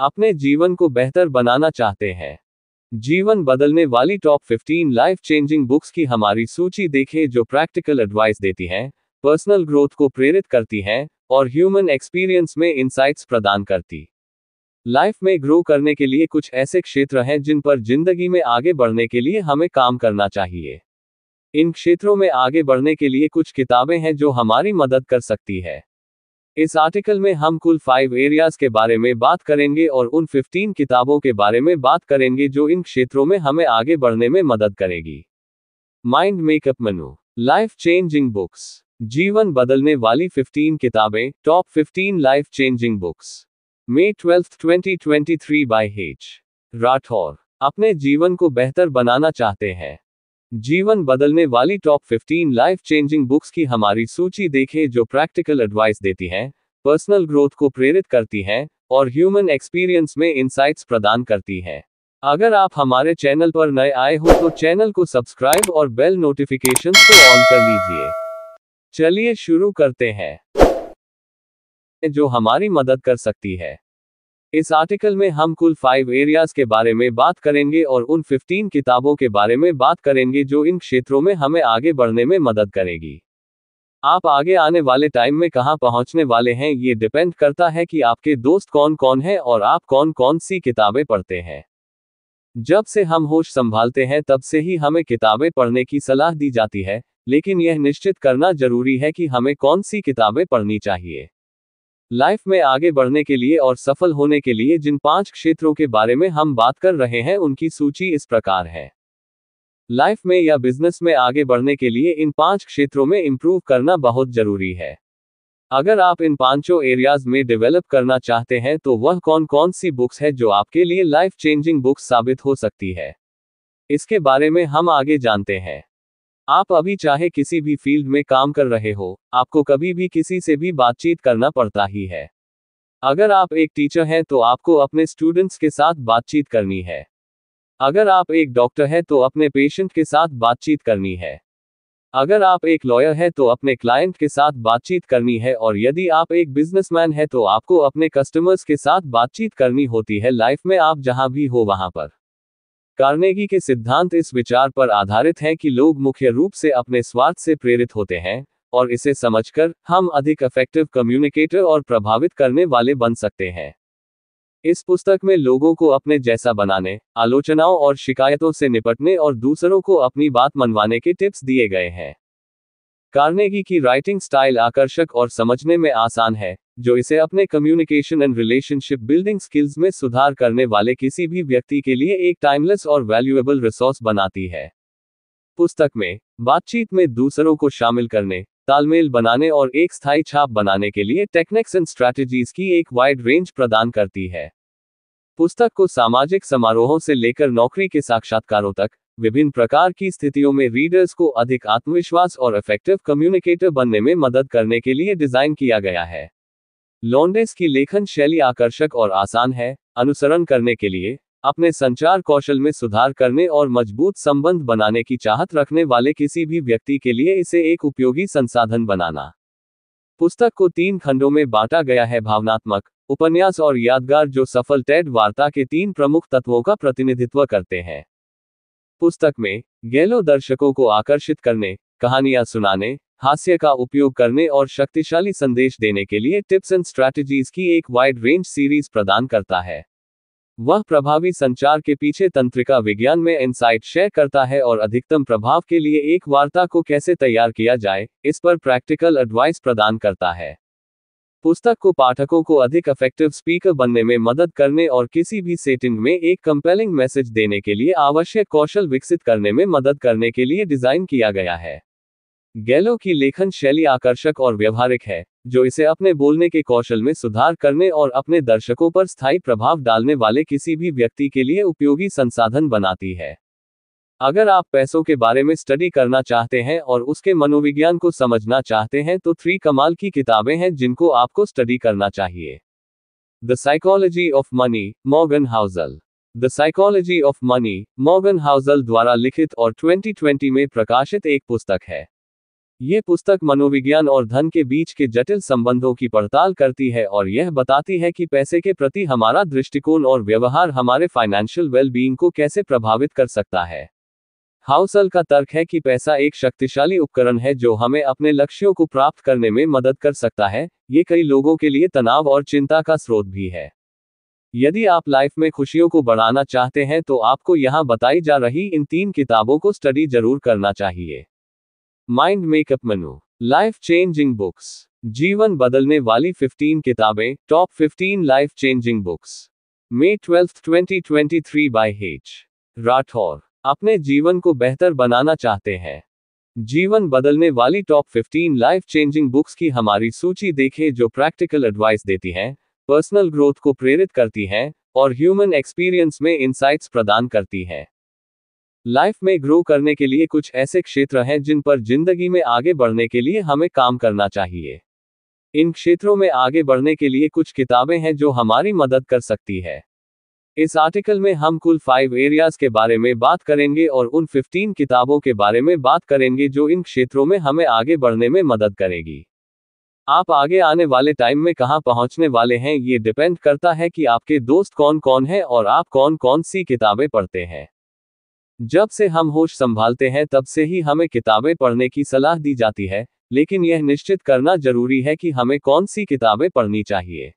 अपने जीवन को बेहतर बनाना चाहते हैं जीवन बदलने वाली टॉप 15 लाइफ चेंजिंग बुक्स की हमारी सूची देखें जो प्रैक्टिकल एडवाइस देती हैं पर्सनल ग्रोथ को प्रेरित करती हैं और ह्यूमन एक्सपीरियंस में इंसाइट्स प्रदान करती लाइफ में ग्रो करने के लिए कुछ ऐसे क्षेत्र हैं जिन पर जिंदगी में आगे बढ़ने के लिए हमें काम करना चाहिए इन क्षेत्रों में आगे बढ़ने के लिए कुछ किताबें हैं जो हमारी मदद कर सकती है इस आर्टिकल में हम कुल फाइव एरियाज के बारे में बात करेंगे और उन 15 किताबों के बारे में बात करेंगे जो इन क्षेत्रों में हमें आगे बढ़ने में मदद करेगी mind makeup Manu life changing books जीवन बदलने वाली 15 किताबें top 15 life changing books May twelfth twenty twenty three by H Rathore अपने जीवन को बेहतर बनाना चाहते हैं जीवन बदलने वाली टॉप 15 लाइफ चेंजिंग बुक्स की हमारी सूची देखें जो प्रैक्टिकल एडवाइस देती हैं पर्सनल ग्रोथ को प्रेरित करती हैं और ह्यूमन एक्सपीरियंस में इंसाइट्स प्रदान करती हैं अगर आप हमारे चैनल पर नए आए हो तो चैनल को सब्सक्राइब और बेल नोटिफिकेशन को ऑन कर लीजिए चलिए शुरू करते हैं जो हमारी मदद कर सकती है इस आर्टिकल में हम कुल फाइव एरियाज के बारे में बात करेंगे और उन 15 किताबों के बारे में बात करेंगे जो इन क्षेत्रों में हमें आगे बढ़ने में मदद करेगी आप आगे आने वाले टाइम में कहाँ पहुँचने वाले हैं ये डिपेंड करता है कि आपके दोस्त कौन कौन हैं और आप कौन कौन सी किताबें पढ़ते हैं जब से हम होश संभालते हैं तब से ही हमें किताबें पढ़ने की सलाह दी जाती है लेकिन यह निश्चित करना जरूरी है कि हमें कौन सी किताबें पढ़नी चाहिए लाइफ में आगे बढ़ने के लिए और सफल होने के लिए जिन पांच क्षेत्रों के बारे में हम बात कर रहे हैं उनकी सूची इस प्रकार है लाइफ में या बिजनेस में आगे बढ़ने के लिए इन पांच क्षेत्रों में इम्प्रूव करना बहुत जरूरी है अगर आप इन पांचों एरियाज में डेवलप करना चाहते हैं तो वह कौन कौन सी बुक्स है जो आपके लिए लाइफ चेंजिंग बुक्स साबित हो सकती है इसके बारे में हम आगे जानते हैं आप अभी चाहे किसी भी फील्ड में काम कर रहे हो आपको कभी भी किसी से भी बातचीत करना पड़ता ही है अगर आप एक टीचर हैं तो आपको अपने स्टूडेंट्स के साथ बातचीत करनी है अगर आप एक डॉक्टर हैं तो अपने पेशेंट के साथ बातचीत करनी है अगर आप एक लॉयर हैं तो अपने क्लाइंट के साथ बातचीत करनी है और यदि आप एक बिजनेसमैन है तो आपको अपने कस्टमर्स के साथ बातचीत करनी होती है लाइफ में आप जहां भी हो वहां पर कार्नेगी के सिद्धांत इस विचार पर आधारित हैं कि लोग मुख्य रूप से अपने स्वार्थ से प्रेरित होते हैं और इसे समझकर हम अधिक इफेक्टिव कम्युनिकेटर और प्रभावित करने वाले बन सकते हैं इस पुस्तक में लोगों को अपने जैसा बनाने आलोचनाओं और शिकायतों से निपटने और दूसरों को अपनी बात मनवाने के टिप्स दिए गए हैं कार्नेगी की राइटिंग स्टाइल आकर्षक और समझने में आसान है जो इसे अपने communication and relationship building skills में सुधार करने वाले किसी भी व्यक्ति के लिए एक टाइमलेस और वैल्यूएबल रिसोर्स बनाती है पुस्तक में बातचीत में दूसरों को शामिल करने तालमेल बनाने और एक स्थायी छाप बनाने के लिए टेक्निक्स एंड स्ट्रैटेजीज की एक वाइड रेंज प्रदान करती है पुस्तक को सामाजिक समारोहों से लेकर नौकरी के साक्षात्कारों तक विभिन्न प्रकार की स्थितियों में रीडर्स को अधिक आत्मविश्वास और इफेक्टिव कम्युनिकेटर बनने में मदद करने के लिए डिजाइन किया गया है लॉन्डेस की लेखन शैली आकर्षक और आसान है अनुसरण करने के लिए अपने संचार कौशल में सुधार करने और मजबूत संबंध बनाने की चाहत रखने वाले किसी भी व्यक्ति के लिए इसे एक उपयोगी संसाधन बनाना पुस्तक को तीन खंडों में बांटा गया है भावनात्मक उपन्यास और यादगार जो सफल टेड वार्ता के तीन प्रमुख तत्वों का प्रतिनिधित्व करते हैं पुस्तक में गैलो दर्शकों को आकर्षित करने कहानियां सुनाने हास्य का उपयोग करने और शक्तिशाली संदेश देने के लिए टिप्स एंड स्ट्रैटेजीज की एक वाइड रेंज सीरीज प्रदान करता है वह प्रभावी संचार के पीछे तंत्रिका विज्ञान में इंसाइट शेयर करता है और अधिकतम प्रभाव के लिए एक वार्ता को कैसे तैयार किया जाए इस पर प्रैक्टिकल एडवाइस प्रदान करता है पुस्तक को पाठकों को अधिक अफेक्टिव स्पीकर बनने में मदद करने और किसी भी सेटिंग में एक कंपेलिंग मैसेज देने के लिए आवश्यक कौशल विकसित करने में मदद करने के लिए डिजाइन किया गया है गैलो की लेखन शैली आकर्षक और व्यवहारिक है जो इसे अपने बोलने के कौशल में सुधार करने और अपने दर्शकों पर स्थायी प्रभाव डालने वाले किसी भी व्यक्ति के लिए उपयोगी संसाधन बनाती है अगर आप पैसों के बारे में स्टडी करना चाहते हैं और उसके मनोविज्ञान को समझना चाहते हैं तो थ्री कमाल की किताबें हैं जिनको आपको स्टडी करना चाहिए the psychology of money Morgan Housel the psychology of money Morgan Housel द्वारा लिखित और 2020 में प्रकाशित एक पुस्तक है ये पुस्तक मनोविज्ञान और धन के बीच के जटिल संबंधों की पड़ताल करती है और यह बताती है कि पैसे के प्रति हमारा दृष्टिकोण और व्यवहार हमारे फाइनेंशियल वेलबींग को कैसे प्रभावित कर सकता है हाउसल का तर्क है कि पैसा एक शक्तिशाली उपकरण है जो हमें अपने लक्ष्यों को प्राप्त करने में मदद कर सकता है ये कई लोगों के लिए तनाव और चिंता का स्रोत भी है यदि आप लाइफ में खुशियों को बढ़ाना चाहते हैं तो आपको यहाँ बताई जा रही इन तीन किताबों को स्टडी जरूर करना चाहिए mind makeup Manu life changing books जीवन बदलने वाली 15 किताबें top 15 life changing books May twelfth 2023 twenty three by H Rathore अपने जीवन को बेहतर बनाना चाहते हैं जीवन बदलने वाली टॉप 15 लाइफ चेंजिंग बुक्स की हमारी सूची देखें जो प्रैक्टिकल एडवाइस देती हैं पर्सनल ग्रोथ को प्रेरित करती हैं और ह्यूमन एक्सपीरियंस में इंसाइट्स प्रदान करती हैं लाइफ में ग्रो करने के लिए कुछ ऐसे क्षेत्र हैं जिन पर जिंदगी में आगे बढ़ने के लिए हमें काम करना चाहिए इन क्षेत्रों में आगे बढ़ने के लिए कुछ किताबें हैं जो हमारी मदद कर सकती है इस आर्टिकल में हम कुल फाइव एरियाज के बारे में बात करेंगे और उन 15 किताबों के बारे में बात करेंगे जो इन क्षेत्रों में हमें आगे बढ़ने में मदद करेगी आप आगे आने वाले टाइम में कहाँ पहुंचने वाले हैं ये डिपेंड करता है कि आपके दोस्त कौन कौन हैं और आप कौन कौन सी किताबें पढ़ते हैं जब से हम होश संभालते हैं तब से ही हमें किताबें पढ़ने की सलाह दी जाती है लेकिन यह निश्चित करना जरूरी है कि हमें कौन सी किताबें पढ़नी चाहिए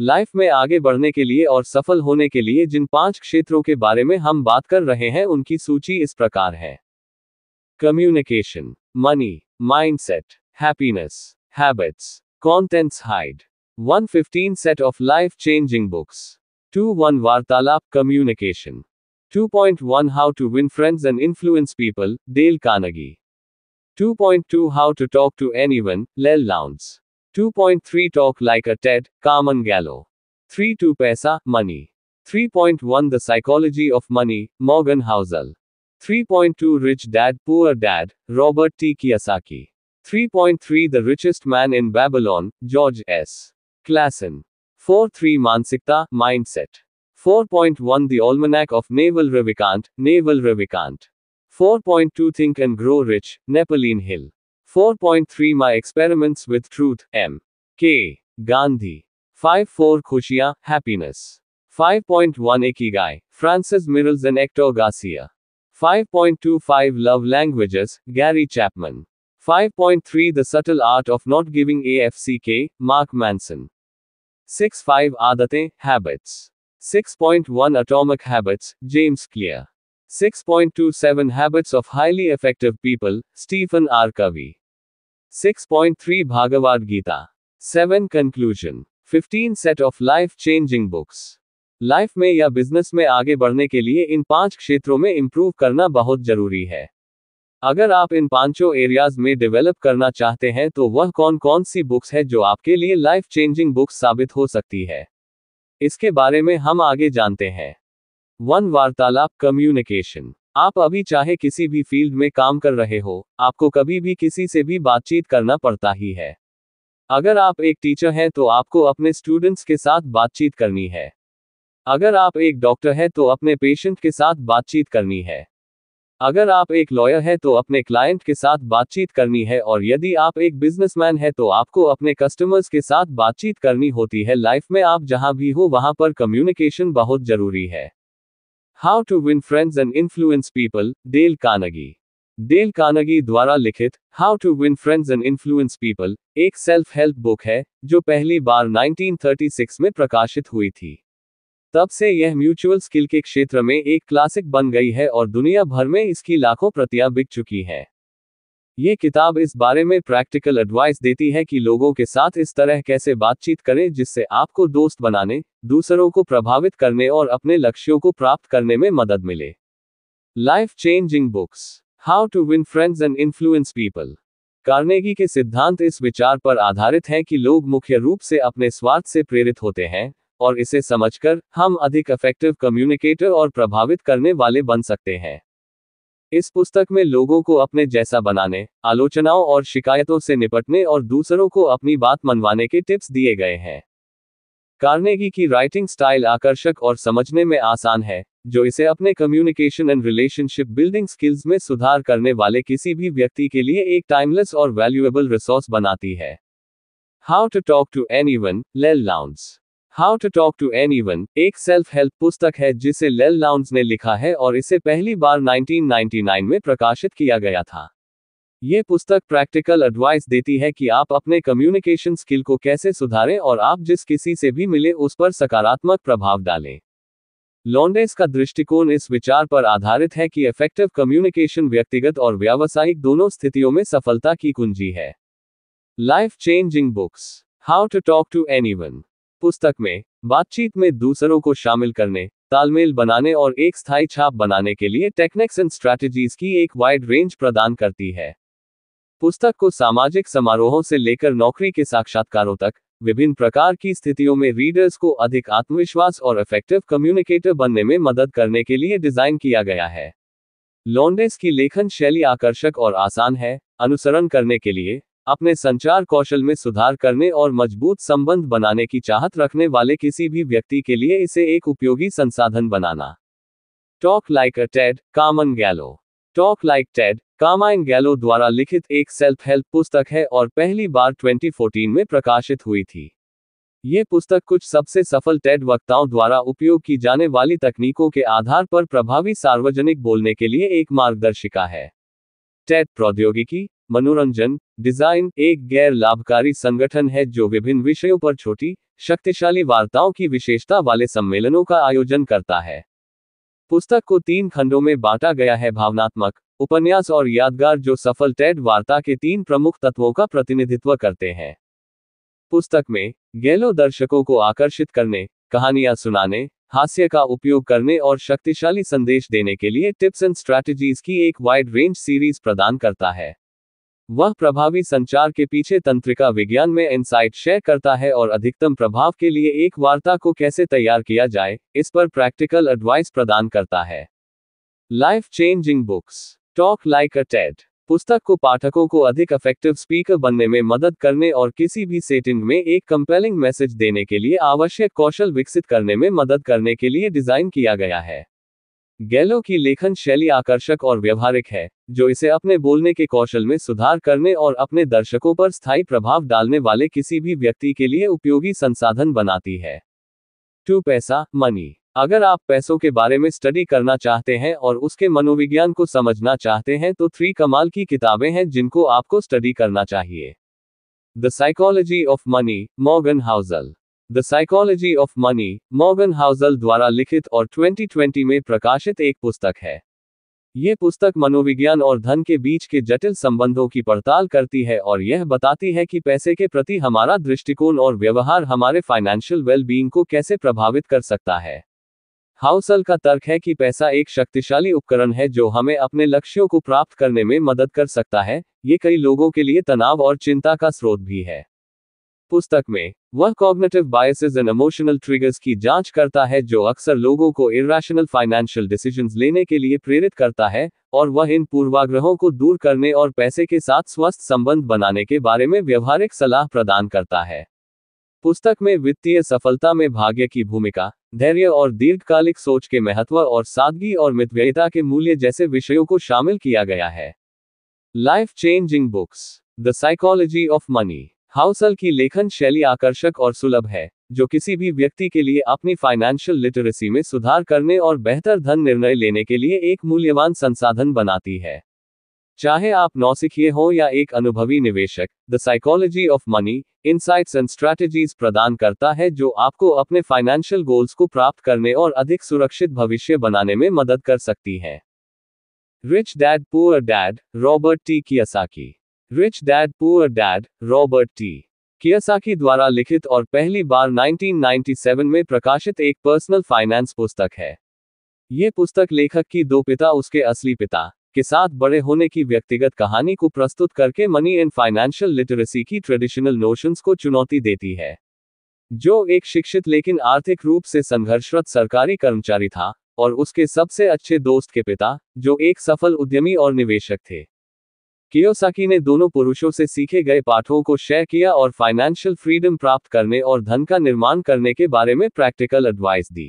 लाइफ में आगे बढ़ने के लिए और सफल होने के लिए जिन पांच क्षेत्रों के बारे में हम बात कर रहे हैं उनकी सूची इस प्रकार है communication money mindset happiness habits contents hide 115 set of life changing books two one वार्तालाप communication 2.1 How to Win Friends and Influence People, Dale Carnegie. 2.2 How to Talk to Anyone, Lel Lowndes. 2.3 Talk Like a TED, Carmen Gallo. 3 2 Pesa, Money. 3.1 The Psychology of Money, Morgan Housel. 3.2 Rich Dad Poor Dad, Robert T. Kiyosaki. 3.3 The Richest Man in Babylon, George S. Klassen. 4 3 Mansikta, Mindset. 4.1 The Almanac of Naval Ravikant, Naval Ravikant. 4.2 Think and Grow Rich, Napoleon Hill. 4.3 My Experiments with Truth, M. K. Gandhi. 5.4 Khushiyan, Happiness. 5.1 Ikigai, Francis Mirrells and Hector Garcia. 5.25 Love Languages, Gary Chapman. 5.3 The Subtle Art of Not Giving AFCK, Mark Manson. 6.5 Adate, Habits. 6.1 Atomic Habits, James Clear. 6.27 Habits of Highly Effective People, Stephen R. Covey. 6.3 Bhagavad Gita. 7 Conclusion. 15 Set of Life Changing Books. Life में या business में आगे बढ़ने के लिए इन पांच क्षेत्रों में इंप्रूव करना बहुत जरूरी है अगर आप इन पांचों एरियाज में डेवलप करना चाहते हैं तो वह कौन कौन सी बुक्स है जो आपके लिए लाइफ चेंजिंग बुक्स साबित हो सकती है इसके बारे में हम आगे जानते हैं वन वार्तालाप कम्युनिकेशन आप अभी चाहे किसी भी फील्ड में काम कर रहे हो आपको कभी भी किसी से भी बातचीत करना पड़ता ही है अगर आप एक टीचर हैं तो आपको अपने स्टूडेंट्स के साथ बातचीत करनी है अगर आप एक डॉक्टर हैं तो अपने पेशेंट के साथ बातचीत करनी है अगर आप एक लॉयर है तो अपने क्लाइंट के साथ बातचीत करनी है और यदि आप एक बिजनेसमैन है तो आपको अपने कस्टमर्स के साथ बातचीत करनी होती है लाइफ में आप जहां भी हो वहां पर कम्युनिकेशन बहुत जरूरी है how to win friends and influence people Dale Carnegie Dale Carnegie द्वारा लिखित how to win friends and influence people एक सेल्फ हेल्प बुक है जो पहली बार 1936 में प्रकाशित हुई थी तब से यह म्यूचुअल स्किल के क्षेत्र में एक क्लासिक बन गई है और दुनिया भर में इसकी लाखों प्रतियां बिक चुकी है ये किताब इस बारे में प्रैक्टिकल एडवाइस देती है कि लोगों के साथ इस तरह कैसे बातचीत करें जिससे आपको दोस्त बनाने दूसरों को प्रभावित करने और अपने लक्ष्यों को प्राप्त करने में मदद मिले life changing books how to win friends and influence people Carnegie के सिद्धांत इस विचार पर आधारित हैं कि लोग मुख्य रूप से अपने स्वार्थ से प्रेरित होते हैं और इसे समझकर हम अधिक इफेक्टिव कम्युनिकेटर और प्रभावित करने वाले बन सकते हैं इस पुस्तक में लोगों को अपने जैसा बनाने आलोचनाओं और शिकायतों से निपटने और दूसरों को अपनी बात मनवाने के टिप्स दिए गए हैं कार्नेगी की राइटिंग स्टाइल आकर्षक और समझने में आसान है जो इसे अपने communication and relationship building skills में सुधार करने वाले किसी भी व्यक्ति के लिए एक टाइमलेस और वैल्यूएबल रिसोर्स बनाती है how to talk to anyone Leil Lowndes how to talk to anyone एक सेल्फ हेल्प पुस्तक है जिसे लेल लाउंस ने लिखा है और इसे पहली बार 1999 में प्रकाशित किया गया था ये पुस्तक प्रैक्टिकल एडवाइस देती है कि आप अपने कम्युनिकेशन स्किल को कैसे सुधारें और आप जिस किसी से भी मिले उस पर सकारात्मक प्रभाव डालें लॉन्डेस का दृष्टिकोण इस विचार पर आधारित है कि इफेक्टिव कम्युनिकेशन व्यक्तिगत और व्यावसायिक दोनों स्थितियों में सफलता की कुंजी है life changing books how to talk to anyone पुस्तक में बातचीत में दूसरों को शामिल करने तालमेल बनाने और एक स्थायी छाप बनाने के लिए टेक्निक्स एंड स्ट्रैटेजीज की एक वाइड रेंज प्रदान करती है पुस्तक को सामाजिक समारोहों से लेकर नौकरी के साक्षात्कारों तक विभिन्न प्रकार की स्थितियों में रीडर्स को अधिक आत्मविश्वास और इफेक्टिव कम्युनिकेटर बनने में मदद करने के लिए डिजाइन किया गया है लॉन्डेस की लेखन शैली आकर्षक और आसान है अनुसरण करने के लिए अपने संचार कौशल में सुधार करने और मजबूत संबंध बनाने की चाहत रखने वाले किसी भी व्यक्ति के लिए इसे एक उपयोगी संसाधन बनाना talk like a TED Carmine Gallo talk like Ted कामाइन गैलो द्वारा लिखित एक सेल्फ हेल्प पुस्तक है और पहली बार 2014 में प्रकाशित हुई थी ये पुस्तक कुछ सबसे सफल टेड वक्ताओं द्वारा उपयोग की जाने वाली तकनीकों के आधार पर प्रभावी सार्वजनिक बोलने के लिए एक मार्गदर्शिका है टेट प्रौद्योगिकी मनोरंजन डिजाइन एक गैर लाभकारी संगठन है जो विभिन्न विषयों पर छोटी शक्तिशाली वार्ताओं की विशेषता वाले सम्मेलनों का आयोजन करता है पुस्तक को तीन खंडों में बांटा गया है भावनात्मक उपन्यास और यादगार जो सफल टेड वार्ता के तीन प्रमुख तत्वों का प्रतिनिधित्व करते हैं पुस्तक में गैलो दर्शकों को आकर्षित करने कहानियां सुनाने हास्य का उपयोग करने और शक्तिशाली संदेश देने के लिए टिप्स एंड स्ट्रैटेजीज की एक वाइड रेंज सीरीज प्रदान करता है वह प्रभावी संचार के पीछे तंत्रिका विज्ञान में इनसाइट शेयर करता है और अधिकतम प्रभाव के लिए एक वार्ता को कैसे तैयार किया जाए इस पर प्रैक्टिकल एडवाइस प्रदान करता है life changing books talk like a TED पुस्तक को पाठकों को अधिक अफेक्टिव स्पीकर बनने में मदद करने और किसी भी सेटिंग में एक कंपेलिंग मैसेज देने के लिए आवश्यक कौशल विकसित करने में मदद करने के लिए डिजाइन किया गया है गैलो की लेखन शैली आकर्षक और व्यवहारिक है जो इसे अपने बोलने के कौशल में सुधार करने और अपने दर्शकों पर स्थायी प्रभाव डालने वाले किसी भी व्यक्ति के लिए उपयोगी संसाधन बनाती है टू पैसा मनी अगर आप पैसों के बारे में स्टडी करना चाहते हैं और उसके मनोविज्ञान को समझना चाहते हैं तो थ्री कमाल की किताबें हैं जिनको आपको स्टडी करना चाहिए the psychology of money Morgan Housel the psychology of money Morgan Housel द्वारा लिखित और 2020 में प्रकाशित एक पुस्तक है ये पुस्तक मनोविज्ञान और धन के बीच के जटिल संबंधों की पड़ताल करती है और यह बताती है कि पैसे के प्रति हमारा दृष्टिकोण और व्यवहार हमारे फाइनेंशियल वेलबींग को कैसे प्रभावित कर सकता है हाउसल का तर्क है कि पैसा एक शक्तिशाली उपकरण है जो हमें अपने लक्ष्यों को प्राप्त करने में मदद कर सकता है ये कई लोगों के लिए तनाव और चिंता का स्रोत भी है पुस्तक में वह cognitive biases and emotional triggers की जांच करता है जो अक्सर लोगों को इरेशनल फाइनेंशियल डिसीजन लेने के लिए प्रेरित करता है और वह इन पूर्वाग्रहों को दूर करने और पैसे के साथ स्वस्थ संबंध बनाने के बारे में व्यवहारिक सलाह प्रदान करता है पुस्तक में वित्तीय सफलता में भाग्य की भूमिका धैर्य और दीर्घकालिक सोच के महत्व और सादगी और मितव्ययता के मूल्य जैसे विषयों को शामिल किया गया है life changing books the psychology of money Housel की लेखन शैली आकर्षक और सुलभ है जो किसी भी व्यक्ति के लिए अपनी फाइनेंशियल लिटरेसी में सुधार करने और बेहतर धन निर्णय लेने के लिए एक मूल्यवान संसाधन बनाती है चाहे आप नौसिखिए हो या एक अनुभवी निवेशक the psychology of money insights and strategies प्रदान करता है जो आपको अपने फाइनेंशियल गोल्स को प्राप्त करने और अधिक सुरक्षित भविष्य बनाने में मदद कर सकती है rich dad poor dad Robert T Kiyosaki rich dad poor dad Robert T Kiyosaki द्वारा लिखित और पहली बार 1997 में प्रकाशित एक पर्सनल फाइनेंस पुस्तक है ये पुस्तक लेखक की दो पिता उसके असली पिता के साथ बड़े होने की व्यक्तिगत कहानी को प्रस्तुत करके मनी एंड फाइनेंशियल लिटरेसी की ट्रेडिशनल नोशंस को चुनौती देती है जो एक शिक्षित लेकिन आर्थिक रूप से संघर्षरत सरकारी कर्मचारी था और उसके सबसे अच्छे दोस्त के पिता जो एक सफल उद्यमी और निवेशक थे कियोसाकी ने दोनों पुरुषों से सीखे गए पाठों को शेयर किया और फाइनेंशियल फ्रीडम प्राप्त करने और धन का निर्माण करने के बारे में प्रैक्टिकल एडवाइस दी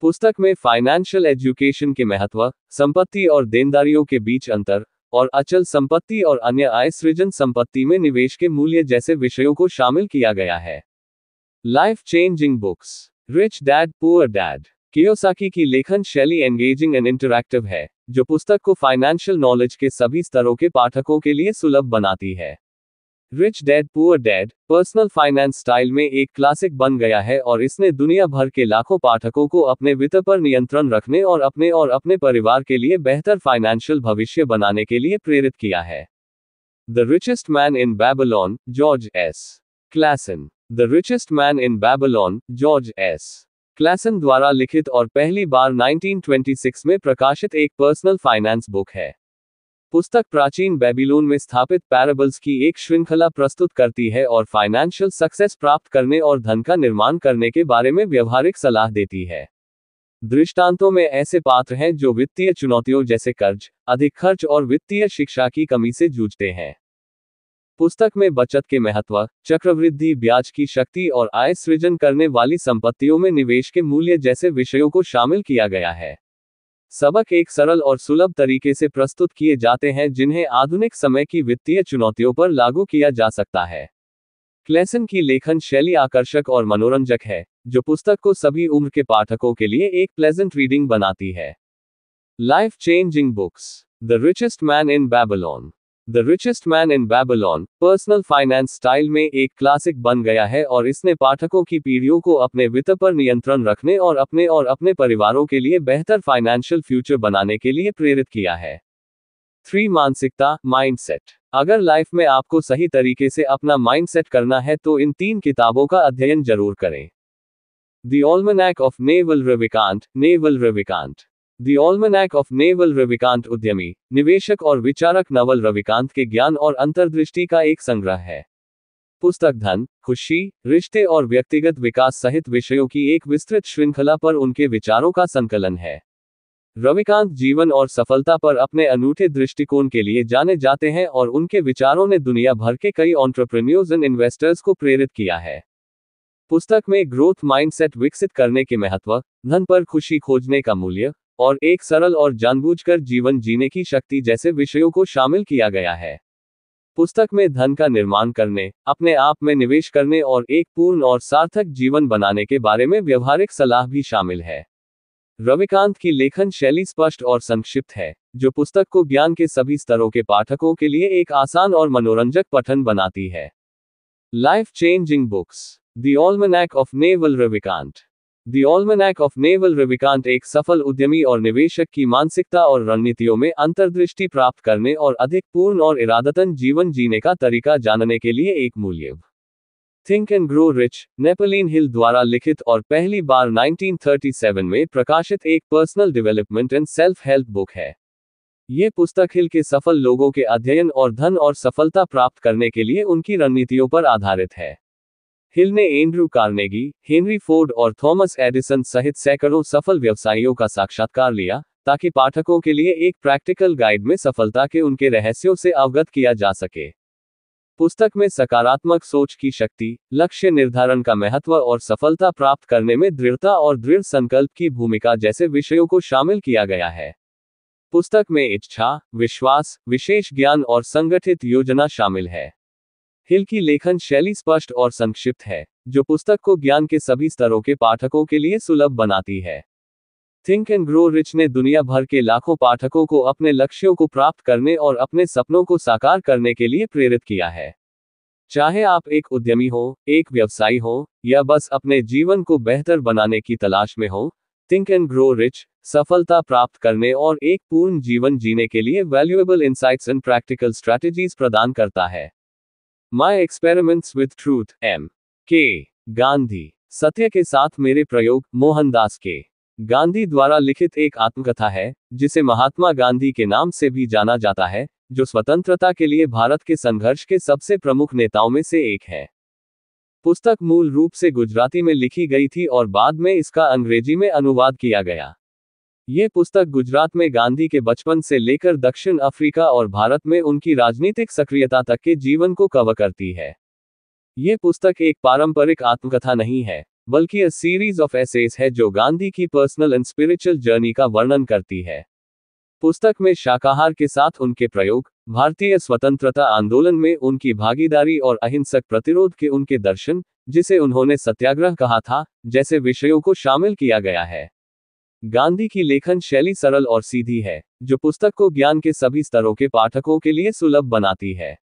पुस्तक में फाइनेंशियल एजुकेशन के महत्व संपत्ति और देनदारियों के बीच अंतर और अचल संपत्ति और अन्य आय सृजन संपत्ति में निवेश के मूल्य जैसे विषयों को शामिल किया गया है life changing books rich dad poor dad Kiyosaki की लेखन शैली एंगेजिंग एंड इंटरैक्टिव है जो पुस्तक को फाइनेंशियल नॉलेज के सभी स्तरों के पाठकों के लिए सुलभ बनाती है rich dad poor dad personal finance style में एक क्लासिक बन गया है और इसने दुनिया भर के लाखों पाठकों को अपने वित्त पर नियंत्रण रखने और अपने और अपने परिवार के लिए बेहतर फाइनेंशियल भविष्य बनाने के लिए प्रेरित किया है the richest man in Babylon George S Clason the richest man in Babylon George S Clason द्वारा लिखित और पहली बार 1926 में प्रकाशित एक पर्सनल फाइनेंस बुक है पुस्तक प्राचीन बेबीलोन में स्थापित पैराबल्स की एक श्रृंखला प्रस्तुत करती है और फाइनेंशियल सक्सेस प्राप्त करने और धन का निर्माण करने के बारे में व्यवहारिक सलाह देती है दृष्टांतों में ऐसे पात्र हैं जो वित्तीय चुनौतियों जैसे कर्ज अधिक खर्च और वित्तीय शिक्षा की कमी से जूझते हैं पुस्तक में बचत के महत्व चक्रवृद्धि ब्याज की शक्ति और आय सृजन करने वाली संपत्तियों में निवेश के मूल्य जैसे विषयों को शामिल किया गया है सबक एक सरल और सुलभ तरीके से प्रस्तुत किए जाते हैं जिन्हें आधुनिक समय की वित्तीय चुनौतियों पर लागू किया जा सकता है क्लेसन की लेखन शैली आकर्षक और मनोरंजक है जो पुस्तक को सभी उम्र के पाठकों के लिए एक प्लेजेंट रीडिंग बनाती है life changing books the richest man in Babylon the richest man in Babylon personal finance style में एक क्लासिक बन गया है और इसने पाठकों की पीढ़ियों को अपने वित्त पर नियंत्रण रखने और अपने और अपने परिवारों के लिए बेहतर फाइनेंशियल फ्यूचर बनाने के लिए प्रेरित किया है थ्री मानसिकता माइंडसेट अगर लाइफ में आपको सही तरीके से अपना माइंडसेट करना है तो इन तीन किताबों का अध्ययन जरूर करें the almanack of Naval Ravikant Naval Ravikant the almanack of Naval Ravikant उद्यमी निवेशक और विचारक नवल रविकांत के ज्ञान और अंतर्दृष्टि का एक संग्रह है पुस्तक धन खुशी रिश्ते और व्यक्तिगत विकास सहित विषयों की एक विस्तृत श्रृंखला पर उनके विचारों का संकलन है रविकांत जीवन और सफलता पर अपने अनूठे दृष्टिकोण के लिए जाने जाते हैं और उनके विचारों ने दुनिया भर के कई ऑन्टरप्रेन्योर्स एंड इन्वेस्टर्स को प्रेरित किया है पुस्तक में ग्रोथ माइंडसेट विकसित करने के महत्व धन पर खुशी खोजने का मूल्य और एक सरल और जानबूझकर जीवन जीने की शक्ति जैसे विषयों को शामिल किया गया है पुस्तक में धन का निर्माण करने अपने आप में निवेश करने और एक पूर्ण और सार्थक जीवन बनाने के बारे में व्यवहारिक सलाह भी शामिल है रविकांत की लेखन शैली स्पष्ट और संक्षिप्त है जो पुस्तक को ज्ञान के सभी स्तरों के पाठकों के लिए एक आसान और मनोरंजक पठन बनाती है life changing books the almanack of Naval Ravikant the almanack of Naval Ravikant एक सफल उद्यमी और निवेशक की मानसिकता और रणनीतियों में अंतर्दृष्टि प्राप्त करने और अधिक पूर्ण और इरादतन जीवन जीने का तरीका जानने के लिए एक मूल्य think and grow rich Napoleon Hill द्वारा लिखित और पहली बार 1937 में प्रकाशित एक personal development and self help book है ये पुस्तक हिल के सफल लोगों के अध्ययन और धन और सफलता प्राप्त करने के लिए उनकी रणनीतियों पर आधारित है हिल ने एंड्रू कार्नेगी हेनरी फोर्ड और थॉमस एडिसन सहित सैकड़ों सफल व्यवसायियों का साक्षात्कार लिया ताकि पाठकों के लिए एक प्रैक्टिकल गाइड में सफलता के उनके रहस्यों से अवगत किया जा सके पुस्तक में सकारात्मक सोच की शक्ति लक्ष्य निर्धारण का महत्व और सफलता प्राप्त करने में दृढ़ता और दृढ़ संकल्प की भूमिका जैसे विषयों को शामिल किया गया है पुस्तक में इच्छा विश्वास विशेष ज्ञान और संगठित योजना शामिल है हिल की लेखन शैली स्पष्ट और संक्षिप्त है जो पुस्तक को ज्ञान के सभी स्तरों के पाठकों के लिए सुलभ बनाती है थिंक एंड ग्रो रिच ने दुनिया भर के लाखों पाठकों को अपने लक्ष्यों को प्राप्त करने और अपने सपनों को साकार करने के लिए प्रेरित किया है चाहे आप एक उद्यमी हो एक व्यवसायी हो या बस अपने जीवन को बेहतर बनाने की तलाश में हो थिंक एंड ग्रो रिच सफलता प्राप्त करने और एक पूर्ण जीवन जीने के लिए valuable insights and practical strategies प्रदान करता है my experiments with truth M K Gandhi सत्य के साथ मेरे प्रयोग मोहनदास के गांधी द्वारा लिखित एक आत्मकथा है जिसे महात्मा गांधी के नाम से भी जाना जाता है जो स्वतंत्रता के लिए भारत के संघर्ष के सबसे प्रमुख नेताओं में से एक है पुस्तक मूल रूप से गुजराती में लिखी गई थी और बाद में इसका अंग्रेजी में अनुवाद किया गया ये पुस्तक गुजरात में गांधी के बचपन से लेकर दक्षिण अफ्रीका और भारत में उनकी राजनीतिक सक्रियता तक के जीवन को कवर करती है ये पुस्तक एक पारंपरिक आत्मकथा नहीं है बल्कि अ सीरीज ऑफ एसेज है जो गांधी की पर्सनल एंड स्पिरिचुअल जर्नी का वर्णन करती है पुस्तक में शाकाहार के साथ उनके प्रयोग भारतीय स्वतंत्रता आंदोलन में उनकी भागीदारी और अहिंसक प्रतिरोध के उनके दर्शन जिसे उन्होंने सत्याग्रह कहा था जैसे विषयों को शामिल किया गया है गांधी की लेखन शैली सरल और सीधी है जो पुस्तक को ज्ञान के सभी स्तरों के पाठकों के लिए सुलभ बनाती है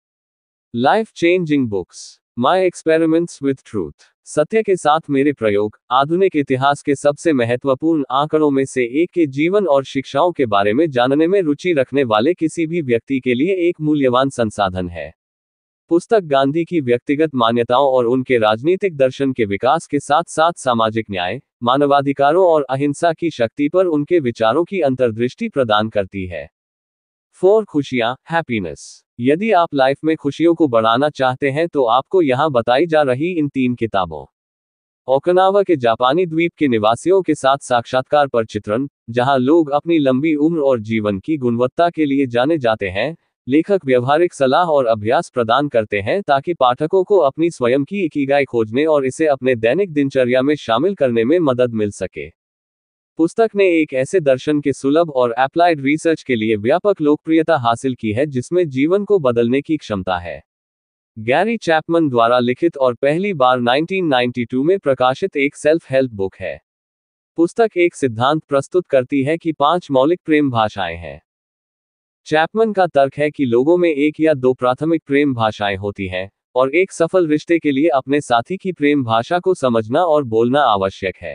life changing books my experiments with truth सत्य के साथ मेरे प्रयोग आधुनिक इतिहास के सबसे महत्वपूर्ण आंकड़ों में से एक के जीवन और शिक्षाओं के बारे में जानने में रुचि रखने वाले किसी भी व्यक्ति के लिए एक मूल्यवान संसाधन है पुस्तक गांधी की व्यक्तिगत मान्यताओं और उनके राजनीतिक दर्शन के विकास के साथ साथ सामाजिक न्याय मानवाधिकारों और अहिंसा की शक्ति पर उनके विचारों की अंतर्दृष्टि प्रदान करती है फोर खुशियां हैप्पीनेस यदि आप लाइफ में खुशियों को बढ़ाना चाहते हैं तो आपको यहाँ बताई जा रही इन तीन किताबों ओकनावा के जापानी द्वीप के निवासियों के साथ साक्षात्कार पर चित्रण जहां लोग अपनी लंबी उम्र और जीवन की गुणवत्ता के लिए जाने जाते हैं लेखक व्यवहारिक सलाह और अभ्यास प्रदान करते हैं ताकि पाठकों को अपनी स्वयं की इकीगाई खोजने और इसे अपने दैनिक दिनचर्या में शामिल करने में मदद मिल सके पुस्तक ने एक ऐसे दर्शन के सुलभ और एप्लाइड रिसर्च के लिए व्यापक लोकप्रियता हासिल की है जिसमें जीवन को बदलने की क्षमता है गैरी चैपमन द्वारा लिखित और पहली बार 1992 में प्रकाशित एक सेल्फ हेल्प बुक है पुस्तक एक सिद्धांत प्रस्तुत करती है कि पांच मौलिक प्रेम भाषाएं हैं चैपमन का तर्क है कि लोगों में एक या दो प्राथमिक प्रेम भाषाएं होती हैं और एक सफल रिश्ते के लिए अपने साथी की प्रेम भाषा को समझना और बोलना आवश्यक है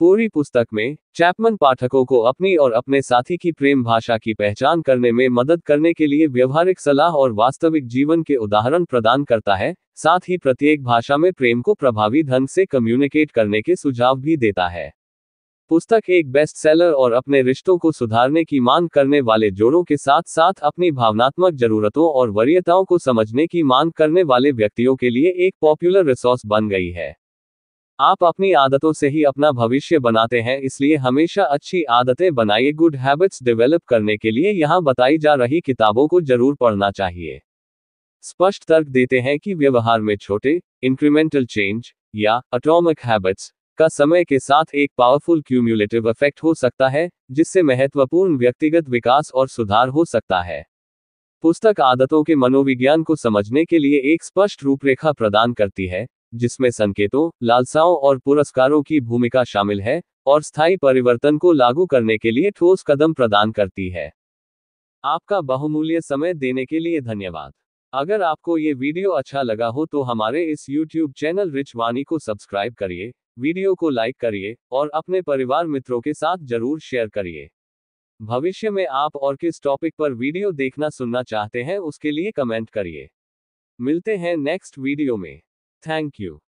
पूरी पुस्तक में चैपमन पाठकों को अपनी और अपने साथी की प्रेम भाषा की पहचान करने में मदद करने के लिए व्यवहारिक सलाह और वास्तविक जीवन के उदाहरण प्रदान करता है साथ ही प्रत्येक भाषा में प्रेम को प्रभावी ढंग से कम्युनिकेट करने के सुझाव भी देता है पुस्तक एक बेस्ट सेलर और अपने रिश्तों को सुधारने की मांग करने वाले जोड़ों के साथ साथ अपनी भावनात्मक जरूरतों और वरीयताओं को समझने की मांग करने वाले व्यक्तियों के लिए एक पॉपुलर रिसोर्स बन गई है आप अपनी आदतों से ही अपना भविष्य बनाते हैं इसलिए हमेशा अच्छी आदतें बनाइए गुड हैबिट्स डेवलप करने के लिए यहाँ बताई जा रही किताबों को जरूर पढ़ना चाहिए स्पष्ट तर्क देते हैं कि व्यवहार में छोटे इंक्रीमेंटल चेंज या अटोमिक हैबिट्स का समय के साथ एक पावरफुल क्यूम्यूलेटिव इफेक्ट हो सकता है जिससे महत्वपूर्ण व्यक्तिगत विकास और सुधार हो सकता है पुस्तक आदतों के मनोविज्ञान को समझने के लिए एक स्पष्ट रूपरेखा प्रदान करती है जिसमें संकेतों लालसाओं और पुरस्कारों की भूमिका शामिल है और स्थायी परिवर्तन को लागू करने के लिए ठोस कदम प्रदान करती है आपका बहुमूल्य समय देने के लिए धन्यवाद अगर आपको ये वीडियो अच्छा लगा हो तो हमारे इस YouTube चैनल रिच वानी को सब्सक्राइब करिए वीडियो को लाइक करिए और अपने परिवार मित्रों के साथ जरूर शेयर करिए भविष्य में आप और किस टॉपिक पर वीडियो देखना सुनना चाहते हैं उसके लिए कमेंट करिए मिलते हैं नेक्स्ट वीडियो में थैंक यू